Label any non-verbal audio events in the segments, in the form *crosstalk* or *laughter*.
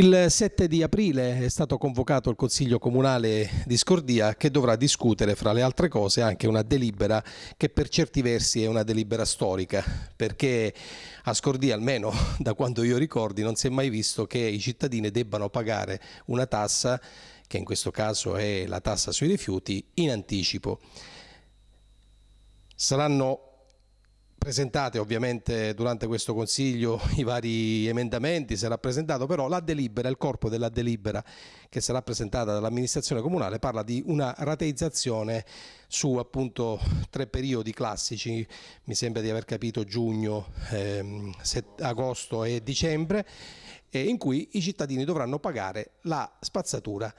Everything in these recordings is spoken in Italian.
Il 7 di aprile è stato convocato il Consiglio Comunale di Scordia che dovrà discutere fra le altre cose anche una delibera che per certi versi è una delibera storica perché a Scordia almeno *laughs* da quando io ricordi non si è mai visto che i cittadini debbano pagare una tassa che in questo caso è la tassa sui rifiuti in anticipo. Saranno presentate ovviamente durante questo consiglio *laughs* i vari emendamenti, sarà presentato però la delibera, il corpo della delibera che sarà presentata dall'amministrazione comunale parla di una rateizzazione su appunto tre periodi classici, mi sembra di aver capito giugno, ehm, agosto e dicembre, eh, in cui i cittadini dovranno pagare la spazzatura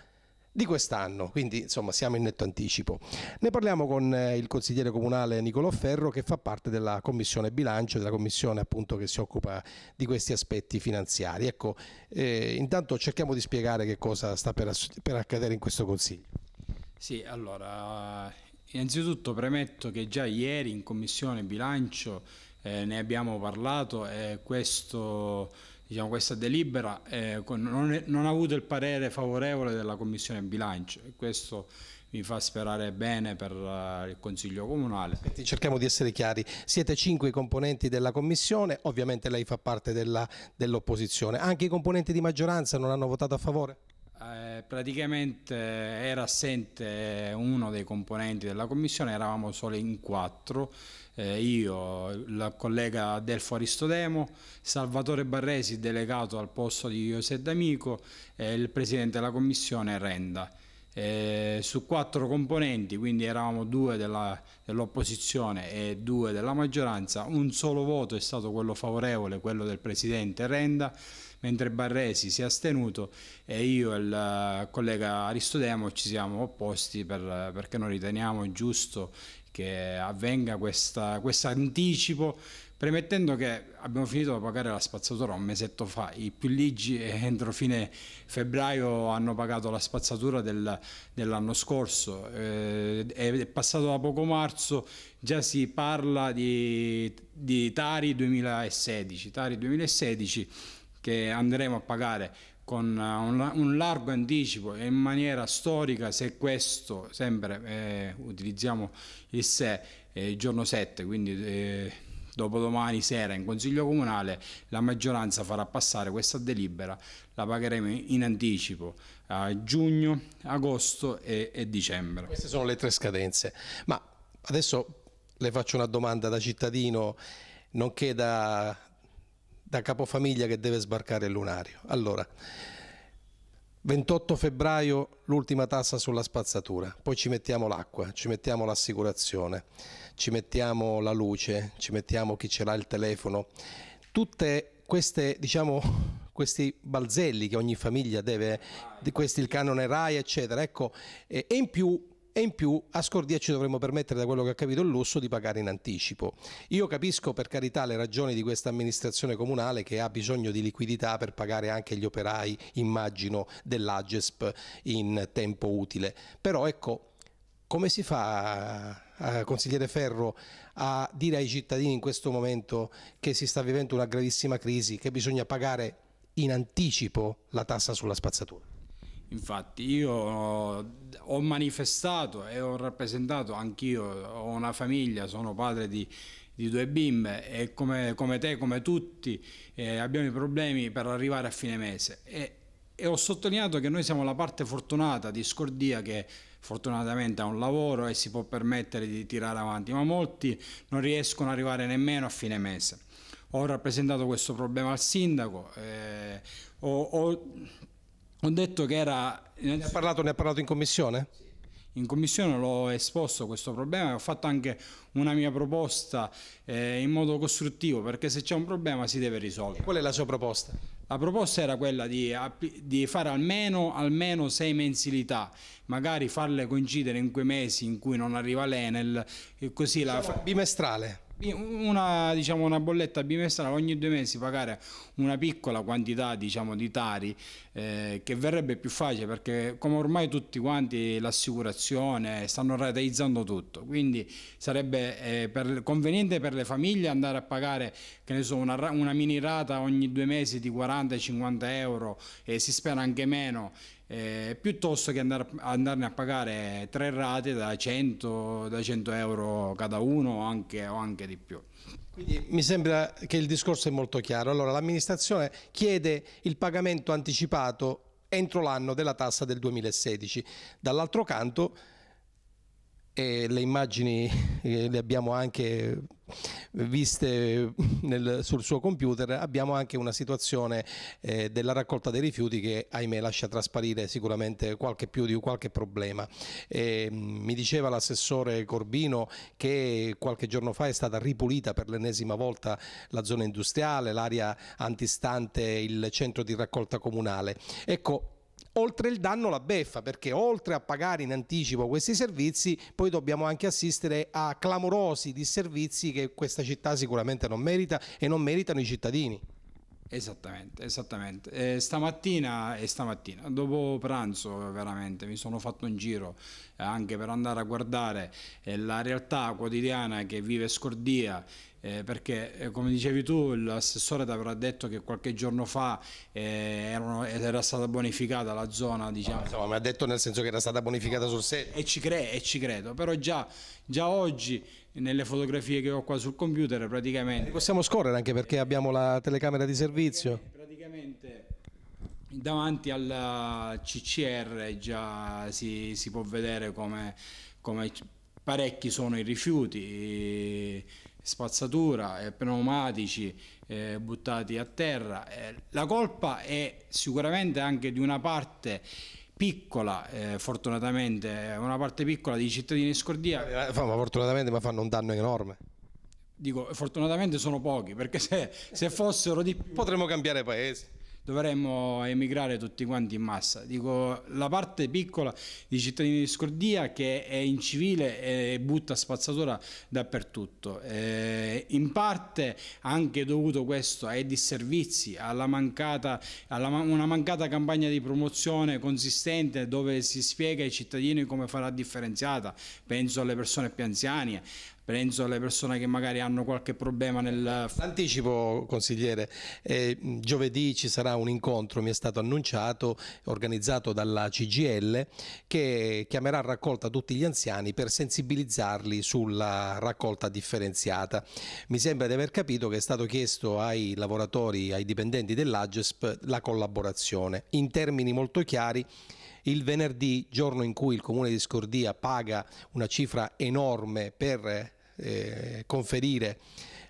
di quest'anno, quindi insomma siamo in netto anticipo. Ne parliamo con eh, il consigliere comunale Nicolo Ferro che fa parte della commissione bilancio, della commissione appunto che si occupa di questi aspetti finanziari. Ecco, eh, intanto cerchiamo di spiegare che cosa sta per, per accadere in questo consiglio. Sì, allora, innanzitutto premetto che già ieri in commissione bilancio eh, ne abbiamo parlato e eh, questo diciamo, questa delibera eh, non, è, non, ha avuto il parere favorevole della Commissione bilancio e questo mi fa sperare bene per eh, il Consiglio Comunale. cerchiamo di essere chiari, siete cinque i componenti della Commissione, ovviamente lei fa parte dell'opposizione, dell anche i componenti di maggioranza non hanno votato a favore? Eh, praticamente era assente uno dei componenti della commissione, eravamo solo in quattro, eh, io, il collega Delfo Aristodemo, Salvatore Barresi, delegato al posto di José D'Amico e il presidente della commissione Renda. Eh, su quattro componenti, quindi eravamo due dell'opposizione dell e due della maggioranza, un solo voto è stato quello favorevole, quello del presidente Renda mentre Barresi si è astenuto e io e il eh, collega Aristodemo ci siamo opposti per, perché non riteniamo giusto che avvenga questo anticipo premettendo che abbiamo finito di pagare la spazzatura un mesetto fa, i più ligi eh, entro fine febbraio hanno pagato la spazzatura del, dell'anno scorso, eh, è passato da poco marzo, già si parla di, di Tari 2016, Tari 2016 che andremo a pagare con eh, un, largo anticipo e in maniera storica se questo sempre eh, utilizziamo il se eh, giorno 7 quindi eh, dopodomani sera in consiglio comunale la maggioranza farà passare questa delibera la pagheremo in anticipo a giugno agosto e, e dicembre queste sono le tre scadenze ma adesso le faccio una domanda da cittadino nonché da, da capofamiglia che deve sbarcare il lunario. Allora, 28 febbraio l'ultima tassa sulla spazzatura, poi ci mettiamo l'acqua, ci mettiamo l'assicurazione, ci mettiamo la luce, ci mettiamo chi ce l'ha il telefono, tutte queste, diciamo, *laughs* questi balzelli che ogni famiglia deve, di questi il canone RAI, eccetera. Ecco, e in più e in più a Scordia ci dovremmo permettere, da quello che ha capito il lusso, di pagare in anticipo. Io capisco per carità le ragioni di questa amministrazione comunale che ha bisogno di liquidità per pagare anche gli operai, immagino, dell'Agesp in tempo utile, però ecco, come si fa, eh, eh, consigliere Ferro, a dire ai cittadini in questo momento che si sta vivendo una gravissima crisi, che bisogna pagare in anticipo la tassa sulla spazzatura? Infatti io ho manifestato e ho rappresentato anch'io, ho una famiglia, sono padre di, di due bimbe e come, come te, come tutti, eh, abbiamo i problemi per arrivare a fine mese. E, e ho sottolineato che noi siamo la parte fortunata di Scordia che fortunatamente ha un lavoro e si può permettere di tirare avanti, ma molti non riescono ad arrivare nemmeno a fine mese. Ho rappresentato questo problema al sindaco, eh, ho, ho ho detto che era... Ne ha parlato, ne ha parlato in commissione? Sì. In commissione l'ho esposto questo problema e ho fatto anche una mia proposta eh, in modo costruttivo perché se c'è un problema si deve risolvere. Qual è la sua proposta? La proposta era quella di, di fare almeno, almeno, sei mensilità, magari farle coincidere in quei mesi in cui non arriva l'Enel, così la... Bimestrale? una, diciamo, una bolletta bimestrale ogni due mesi pagare una piccola quantità diciamo, di tari eh, che verrebbe più facile perché come ormai tutti quanti l'assicurazione stanno rateizzando tutto quindi sarebbe eh, per, conveniente per le famiglie andare a pagare so, una, una, mini rata ogni due mesi di 40-50 euro e si spera anche meno eh, piuttosto che andare, andarne a pagare tre rate da 100, da 100 euro cada uno anche, o anche di più. Quindi mi sembra che il discorso è molto chiaro. Allora, l'amministrazione chiede il pagamento anticipato entro l'anno della tassa del 2016. Dall'altro canto e le immagini eh, le abbiamo anche viste nel, sul suo computer, abbiamo anche una situazione eh, della raccolta dei rifiuti che ahimè lascia trasparire sicuramente qualche più di qualche problema. E, mm, mi diceva l'assessore Corbino che qualche giorno fa è stata ripulita per l'ennesima volta la zona industriale, l'area antistante il centro di raccolta comunale. Ecco, Oltre il danno la beffa, perché oltre a pagare in anticipo questi servizi, poi dobbiamo anche assistere a clamorosi disservizi che questa città sicuramente non merita e non meritano i cittadini. Esattamente, esattamente. Eh, stamattina e stamattina, dopo pranzo veramente mi sono fatto un giro eh, anche per andare a guardare eh, la realtà quotidiana che vive Scordia eh, perché eh, come dicevi tu l'assessore ti avrà detto che qualche giorno fa eh, erano, era stata bonificata la zona diciamo. No, insomma, mi ha detto nel senso che era stata bonificata sul set e ci, cre e ci credo però già, già oggi nelle fotografie che ho qua sul computer praticamente possiamo scorrere anche perché abbiamo la telecamera di servizio praticamente davanti al CCR già si, si può vedere come, come parecchi sono i rifiuti spazzatura, eh, pneumatici eh, buttati a terra. Eh, la colpa è sicuramente anche di una parte piccola, eh, fortunatamente, eh, una parte piccola di cittadini scordia. Eh, ma fortunatamente ma fanno un danno enorme. Dico, fortunatamente sono pochi, perché se, se fossero di più... Potremmo cambiare paese dovremmo emigrare tutti quanti in massa. Dico, la parte piccola di cittadini di Scordia che è incivile e butta spazzatura dappertutto. Eh, in parte anche dovuto questo ai disservizi, alla mancata, alla, una mancata campagna di promozione consistente dove si spiega ai cittadini come farà differenziata, penso alle persone più anziane, penso alle persone che magari hanno qualche problema nel... Anticipo consigliere, eh, giovedì ci sarà un incontro, mi è stato annunciato, organizzato dalla CGL, che chiamerà a raccolta tutti gli anziani per sensibilizzarli sulla raccolta differenziata. Mi sembra di aver capito che è stato chiesto ai lavoratori, ai dipendenti dell'Agesp la collaborazione in termini molto chiari il venerdì, giorno in cui il comune di Scordia paga una cifra enorme per eh, conferire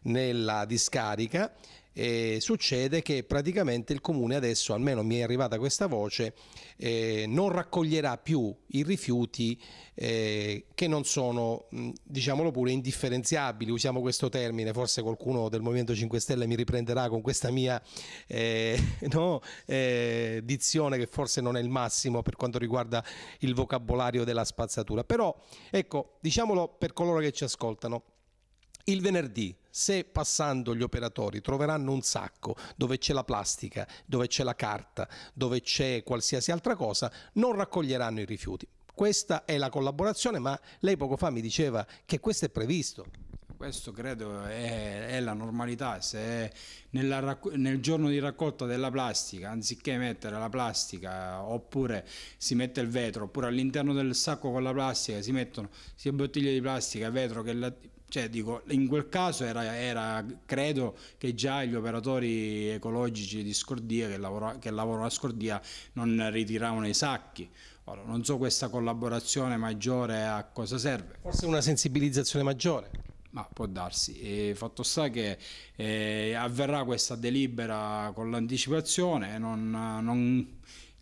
nella discarica eh, succede che praticamente il comune adesso, almeno mi è arrivata questa voce, eh, non raccoglierà più i rifiuti eh, che non sono, mm, diciamolo pure, indifferenziabili, usiamo questo termine, forse qualcuno del Movimento 5 Stelle mi riprenderà con questa mia eh, *laughs* no, eh, dizione che forse non è il massimo per quanto riguarda il vocabolario della spazzatura, però ecco, diciamolo per coloro che ci ascoltano. Il venerdì, se passando gli operatori troveranno un sacco dove c'è la plastica, dove c'è la carta, dove c'è qualsiasi altra cosa, non raccoglieranno i rifiuti. Questa è la collaborazione, ma lei poco fa mi diceva che questo è previsto. Questo credo è, è la normalità, se nella, nel giorno di raccolta della plastica, anziché mettere la plastica oppure si mette il vetro, oppure all'interno del sacco con la plastica si mettono sia bottiglie di plastica, vetro che la cioè, dico, in quel caso era, era, credo che già gli operatori ecologici di scordia che, lavora, che lavorano a scordia non ritiravano i sacchi. Ora, non so questa collaborazione maggiore a cosa serve. Forse una sensibilizzazione maggiore. Ma può darsi, e fatto sta che eh, avverrà questa delibera con l'anticipazione, non, non...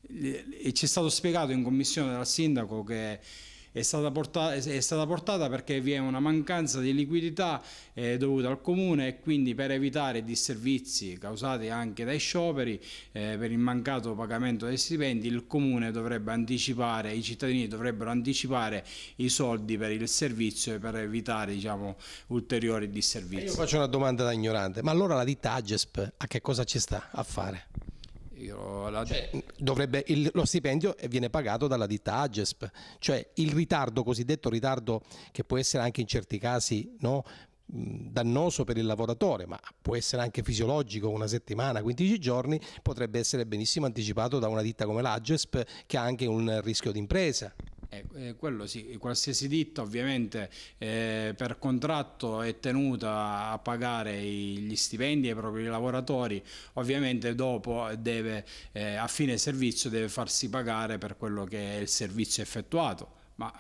ci è stato spiegato in commissione dal sindaco che è stata, portata, è stata portata perché vi è una mancanza di liquidità eh, dovuta al comune e quindi per evitare disservizi causati anche dai scioperi eh, per il mancato pagamento dei stipendi il comune dovrebbe anticipare, i cittadini dovrebbero anticipare i soldi per il servizio e per evitare diciamo, ulteriori eh, disservizi. Io faccio una domanda da ignorante, ma allora la ditta Agesp a che cosa ci sta a fare? La... Cioè, dovrebbe, il, lo stipendio eh, viene pagato dalla ditta Agesp, cioè il ritardo, cosiddetto ritardo che può essere anche in certi casi no, dannoso per il lavoratore, ma può essere anche fisiologico, una settimana, 15 giorni, potrebbe essere benissimo anticipato da una ditta come l'Agesp che ha anche un rischio d'impresa. Eh, eh, quello sì, qualsiasi ditta ovviamente eh, per contratto è tenuta a pagare gli stipendi ai propri lavoratori, ovviamente dopo deve, eh, a fine servizio deve farsi pagare per quello che è il servizio effettuato ma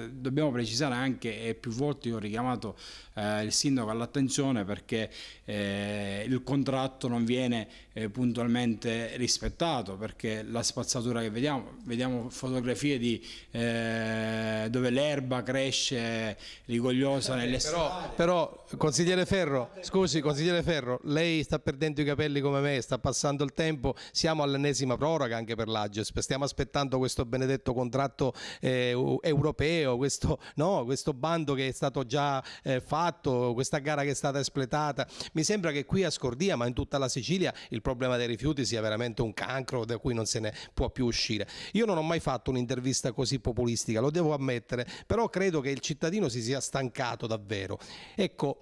eh, dobbiamo precisare anche, e più volte ho richiamato eh, il sindaco all'attenzione perché eh, il contratto non viene eh, puntualmente rispettato, perché la spazzatura che vediamo, vediamo fotografie di, eh, dove l'erba cresce rigogliosa eh, nelle strade. però Consigliere Ferro, scusi, consigliere Ferro, lei sta perdendo i capelli come me, sta passando il tempo, siamo all'ennesima proroga anche per l'Agesp, stiamo aspettando questo benedetto contratto eh, europeo, questo, no, questo, bando che è stato già eh, fatto, questa gara che è stata espletata. Mi sembra che qui a Scordia, ma in tutta la Sicilia, il problema dei rifiuti sia veramente un cancro da cui non se ne può più uscire. Io non ho mai fatto un'intervista così populistica, lo devo ammettere, però credo che il cittadino si sia stancato davvero. Ecco,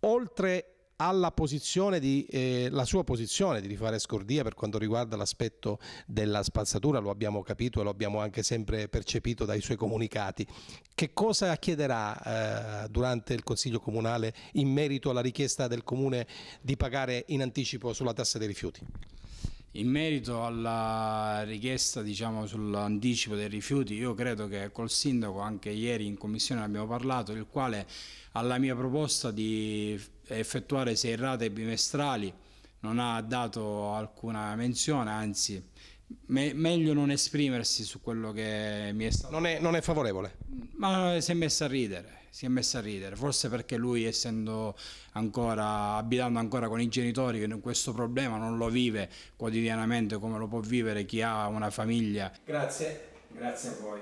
oltre alla posizione di, eh, la sua posizione di rifare scordia per quanto riguarda l'aspetto della spazzatura, lo abbiamo capito e lo abbiamo anche sempre percepito dai suoi comunicati. Che cosa chiederà eh, durante il Consiglio Comunale in merito alla richiesta del Comune di pagare in anticipo sulla tassa dei rifiuti? In merito alla richiesta diciamo, sull'anticipo dei rifiuti, io credo che col sindaco anche ieri in commissione abbiamo parlato, il quale alla mia proposta di effettuare sei rate bimestrali non ha dato alcuna menzione, anzi me- meglio non esprimersi su quello che mi è stato. Non è, non è favorevole. Ma si è messa a ridere si è messa a ridere, forse perché lui essendo ancora, abitando ancora con i genitori questo problema non lo vive quotidianamente come lo può vivere chi ha una famiglia. Grazie, grazie a voi.